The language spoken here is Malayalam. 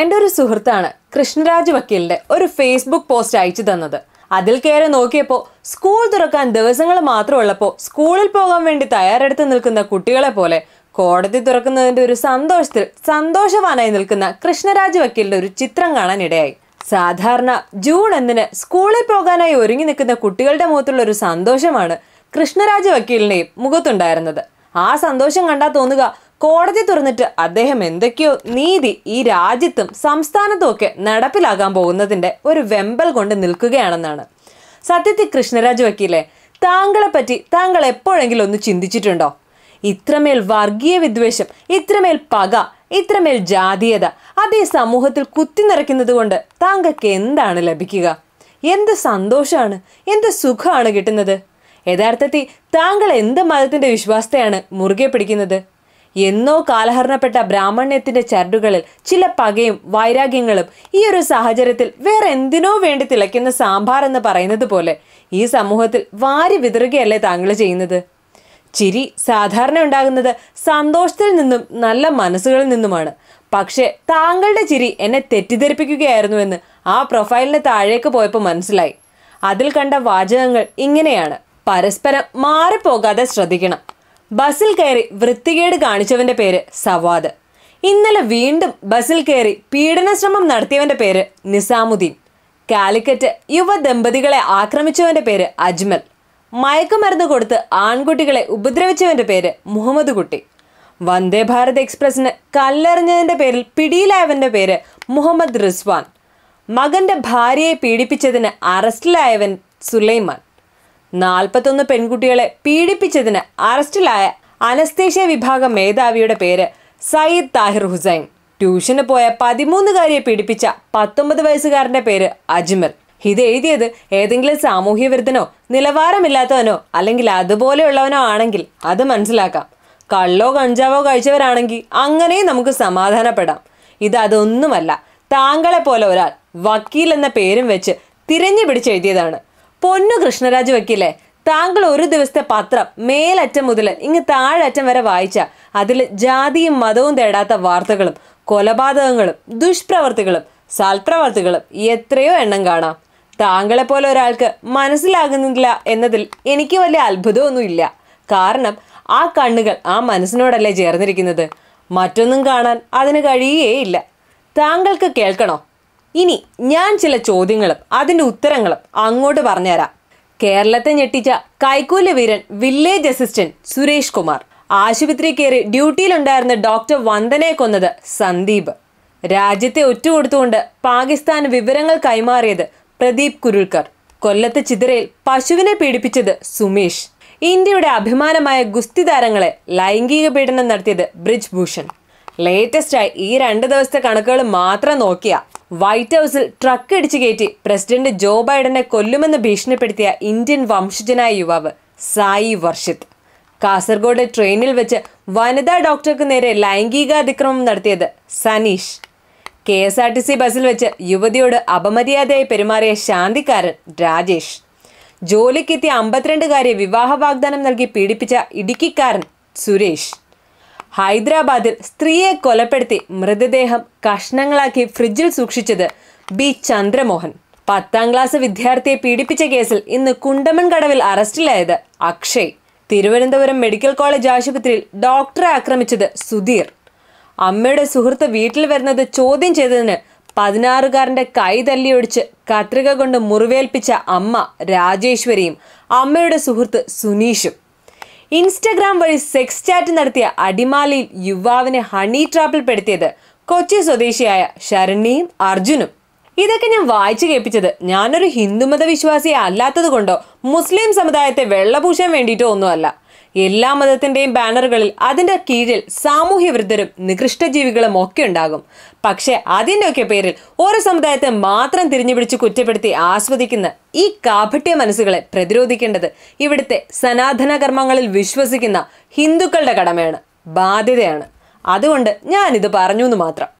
എൻ്റെ ഒരു സുഹൃത്താണ് കൃഷ്ണരാജ് വക്കീലിന്റെ ഒരു ഫേസ്ബുക്ക് പോസ്റ്റ് അയച്ചു തന്നത് അതിൽ കയറി നോക്കിയപ്പോൾ സ്കൂൾ തുറക്കാൻ ദിവസങ്ങൾ മാത്രമുള്ളപ്പോൾ സ്കൂളിൽ പോകാൻ വേണ്ടി തയ്യാറെടുത്ത് നിൽക്കുന്ന കുട്ടികളെ പോലെ കോടതി തുറക്കുന്നതിൻ്റെ ഒരു സന്തോഷത്തിൽ സന്തോഷവാനായി നിൽക്കുന്ന കൃഷ്ണരാജ് വക്കീലിന്റെ ഒരു ചിത്രം കാണാനിടയായി സാധാരണ ജൂൺ ഒന്നിന് സ്കൂളിൽ പോകാനായി ഒരുങ്ങി നിൽക്കുന്ന കുട്ടികളുടെ മുഖത്തുള്ള ഒരു സന്തോഷമാണ് കൃഷ്ണരാജ് വക്കീലിനെയും മുഖത്തുണ്ടായിരുന്നത് ആ സന്തോഷം കണ്ടാൽ തോന്നുക കോടതി തുറന്നിട്ട് അദ്ദേഹം എന്തൊക്കെയോ നീതി ഈ രാജ്യത്തും സംസ്ഥാനത്തും ഒക്കെ നടപ്പിലാകാൻ പോകുന്നതിന്റെ ഒരു വെമ്പൽ കൊണ്ട് നിൽക്കുകയാണെന്നാണ് സത്യത്തിൽ കൃഷ്ണരാജ് വക്കീലെ പറ്റി താങ്കൾ എപ്പോഴെങ്കിലും ഒന്ന് ചിന്തിച്ചിട്ടുണ്ടോ ഇത്രമേൽ വർഗീയ വിദ്വേഷം ഇത്രമേൽ പക ഇത്രമേൽ ജാതീയത അതേ സമൂഹത്തിൽ കുത്തി നിറയ്ക്കുന്നത് കൊണ്ട് താങ്കൾക്ക് എന്താണ് ലഭിക്കുക എന്ത് സന്തോഷമാണ് എന്ത് സുഖമാണ് കിട്ടുന്നത് യഥാർത്ഥത്തിൽ താങ്കൾ എന്ത് മതത്തിന്റെ വിശ്വാസത്തെയാണ് മുറുകെ പിടിക്കുന്നത് എന്നോ കാലഹരണപ്പെട്ട ബ്രാഹ്മണ്യത്തിന്റെ ചരടുകളിൽ ചില പകയും വൈരാഗ്യങ്ങളും ഈ ഒരു സാഹചര്യത്തിൽ വേറെ എന്തിനോ വേണ്ടി തിളയ്ക്കുന്ന സാമ്പാർ എന്ന് പറയുന്നത് പോലെ ഈ സമൂഹത്തിൽ വാരി വിതറുകയല്ലേ താങ്കൾ ചെയ്യുന്നത് ചിരി സാധാരണ ഉണ്ടാകുന്നത് സന്തോഷത്തിൽ നിന്നും നല്ല മനസ്സുകളിൽ നിന്നുമാണ് പക്ഷേ താങ്കളുടെ ചിരി എന്നെ തെറ്റിദ്ധരിപ്പിക്കുകയായിരുന്നുവെന്ന് ആ പ്രൊഫൈലിന് താഴേക്ക് പോയപ്പോൾ മനസ്സിലായി അതിൽ കണ്ട വാചകങ്ങൾ ഇങ്ങനെയാണ് പരസ്പരം മാറിപ്പോകാതെ ശ്രദ്ധിക്കണം ബസ്സിൽ കയറി വൃത്തികേട് കാണിച്ചവന്റെ പേര് സവാദ് ഇന്നലെ വീണ്ടും ബസ്സിൽ കയറി പീഡനശ്രമം നടത്തിയവന്റെ പേര് നിസാമുദ്ദീൻ കാലിക്കറ്റ് യുവ ദമ്പതികളെ ആക്രമിച്ചവന്റെ പേര് അജ്മൽ മയക്കുമരുന്ന് കൊടുത്ത് ആൺകുട്ടികളെ ഉപദ്രവിച്ചവന്റെ പേര് മുഹമ്മദ് കുട്ടി വന്ദേ ഭാരത് എക്സ്പ്രസിന് കല്ലെറിഞ്ഞതിന്റെ പേരിൽ പിടിയിലായവന്റെ പേര് മുഹമ്മദ് റിസ്വാൻ മകന്റെ ഭാര്യയെ പീഡിപ്പിച്ചതിന് അറസ്റ്റിലായവൻ സുലൈമാൻ നാൽപ്പത്തൊന്ന് പെൺകുട്ടികളെ പീഡിപ്പിച്ചതിന് അറസ്റ്റിലായ അനസ്തേഷ്യ വിഭാഗം മേധാവിയുടെ പേര് സയ്യിദ് താഹിർ ഹുസൈൻ ട്യൂഷന് പോയ പതിമൂന്നുകാരിയെ പീഡിപ്പിച്ച പത്തൊമ്പത് വയസ്സുകാരന്റെ പേര് അജ്മൽ ഇത് എഴുതിയത് ഏതെങ്കിലും സാമൂഹ്യ വിരുദ്ധനോ നിലവാരമില്ലാത്തവനോ അല്ലെങ്കിൽ അതുപോലെയുള്ളവനോ ആണെങ്കിൽ അത് മനസ്സിലാക്കാം കള്ളോ കഞ്ചാവോ കഴിച്ചവരാണെങ്കിൽ അങ്ങനെയും നമുക്ക് സമാധാനപ്പെടാം ഇത് അതൊന്നുമല്ല താങ്കളെ പോലെ ഒരാൾ വക്കീൽ എന്ന പേരും വെച്ച് തിരഞ്ഞു പിടിച്ചെഴുതിയതാണ് പൊന്നു കൃഷ്ണരാജ് വക്കീലെ താങ്കൾ ഒരു ദിവസത്തെ പത്രം മേലറ്റം മുതൽ ഇങ്ങ് താഴറ്റം വരെ വായിച്ച അതിൽ ജാതിയും മതവും തേടാത്ത വാർത്തകളും കൊലപാതകങ്ങളും ദുഷ്പ്രവർത്തികളും സൽപ്രവർത്തികളും എത്രയോ എണ്ണം കാണാം താങ്കളെ പോലെ ഒരാൾക്ക് മനസ്സിലാകുന്നില്ല എന്നതിൽ എനിക്ക് വലിയ അത്ഭുതമൊന്നുമില്ല കാരണം ആ കണ്ണുകൾ ആ മനസ്സിനോടല്ലേ ചേർന്നിരിക്കുന്നത് മറ്റൊന്നും കാണാൻ അതിന് കഴിയേയില്ല താങ്കൾക്ക് കേൾക്കണോ ഇനി ഞാൻ ചില ചോദ്യങ്ങളും അതിൻ്റെ ഉത്തരങ്ങളും അങ്ങോട്ട് പറഞ്ഞുതരാം കേരളത്തെ ഞെട്ടിച്ച കൈക്കൂലി വീരൻ വില്ലേജ് അസിസ്റ്റന്റ് സുരേഷ് കുമാർ ആശുപത്രി കയറി ഡ്യൂട്ടിയിലുണ്ടായിരുന്ന ഡോക്ടർ വന്ദനയെ കൊന്നത് സന്ദീപ് രാജ്യത്തെ ഒറ്റുകൊടുത്തുകൊണ്ട് പാകിസ്ഥാൻ വിവരങ്ങൾ കൈമാറിയത് പ്രദീപ് കുരുൾക്കർ കൊല്ലത്ത് ചിതറയിൽ പശുവിനെ പീഡിപ്പിച്ചത് സുമേഷ് ഇന്ത്യയുടെ അഭിമാനമായ ഗുസ്തി താരങ്ങളെ ലൈംഗിക പീഡനം നടത്തിയത് ബ്രിജ് ഭൂഷൺ ലേറ്റസ്റ്റായി ഈ രണ്ട് ദിവസത്തെ കണക്കുകൾ മാത്രം നോക്കിയാ വൈറ്റ് ഹൗസിൽ ട്രക്ക് ഇടിച്ചു കയറ്റി പ്രസിഡന്റ് ജോ ബൈഡനെ കൊല്ലുമെന്ന് ഭീഷണിപ്പെടുത്തിയ ഇന്ത്യൻ വംശജനായ യുവാവ് സായി വർഷിത് കാസർഗോഡ് ട്രെയിനിൽ വെച്ച് വനിതാ ഡോക്ടർക്ക് നേരെ ലൈംഗികാതിക്രമം നടത്തിയത് Saneesh K S R T C ബസ്സിൽ വെച്ച് യുവതിയോട് അപമര്യാദയായി പെരുമാറിയ ശാന്തിക്കാരൻ രാജേഷ് ജോലിക്കെത്തിയ അമ്പത്തിരണ്ടുകാരെ വിവാഹ വാഗ്ദാനം നൽകി പീഡിപ്പിച്ച ഇടുക്കിക്കാരൻ സുരേഷ് ഹൈദരാബാദിൽ സ്ത്രീയെ കൊലപ്പെടുത്തി മൃതദേഹം കഷ്ണങ്ങളാക്കി ഫ്രിഡ്ജിൽ സൂക്ഷിച്ചത് ബി ചന്ദ്രമോഹൻ പത്താം ക്ലാസ് വിദ്യാർത്ഥിയെ പീഡിപ്പിച്ച കേസിൽ ഇന്ന് കുണ്ടമൻകടവിൽ അറസ്റ്റിലായത് അക്ഷയ് തിരുവനന്തപുരം മെഡിക്കൽ കോളേജ് ആശുപത്രിയിൽ ഡോക്ടറെ ആക്രമിച്ചത് സുധീർ അമ്മയുടെ സുഹൃത്ത് വീട്ടിൽ വരുന്നത് ചോദ്യം ചെയ്തതിന് പതിനാറുകാരന്റെ കൈ തല്ലിയൊടിച്ച് കത്രിക കൊണ്ട് മുറിവേൽപ്പിച്ച അമ്മ രാജേശ്വരിയും അമ്മയുടെ സുഹൃത്ത് സുനീഷും ഇൻസ്റ്റഗ്രാം വഴി സെക്സ് ചാറ്റ് നടത്തിയ അടിമാലിയിൽ യുവാവിനെ ഹണി ട്രാപ്പിൽ പെടുത്തിയത് കൊച്ചി സ്വദേശിയായ ശരണിയും അർജുനും ഇതൊക്കെ ഞാൻ വായിച്ചു കേൾപ്പിച്ചത് ഞാനൊരു ഹിന്ദുമത വിശ്വാസിയെ അല്ലാത്തത് കൊണ്ടോ മുസ്ലിം സമുദായത്തെ വെള്ളപൂശാൻ വേണ്ടിയിട്ടോ ഒന്നുമല്ല എല്ലാ മതത്തിന്റെയും ബാനറുകളിൽ അതിന്റെ കീഴിൽ സാമൂഹ്യ വിരുദ്ധരും നികൃഷ്ടജീവികളും ഒക്കെ ഉണ്ടാകും പക്ഷെ അതിൻ്റെയൊക്കെ പേരിൽ ഓരോ സമുദായത്തെ മാത്രം തിരിഞ്ഞു പിടിച്ച് കുറ്റപ്പെടുത്തി ആസ്വദിക്കുന്ന ഈ കാപട്യ മനസ്സുകളെ പ്രതിരോധിക്കേണ്ടത് ഇവിടുത്തെ സനാതന കർമ്മങ്ങളിൽ വിശ്വസിക്കുന്ന ഹിന്ദുക്കളുടെ കടമയാണ് ബാധ്യതയാണ് അതുകൊണ്ട് ഞാനിത് പറഞ്ഞു എന്ന് മാത്രം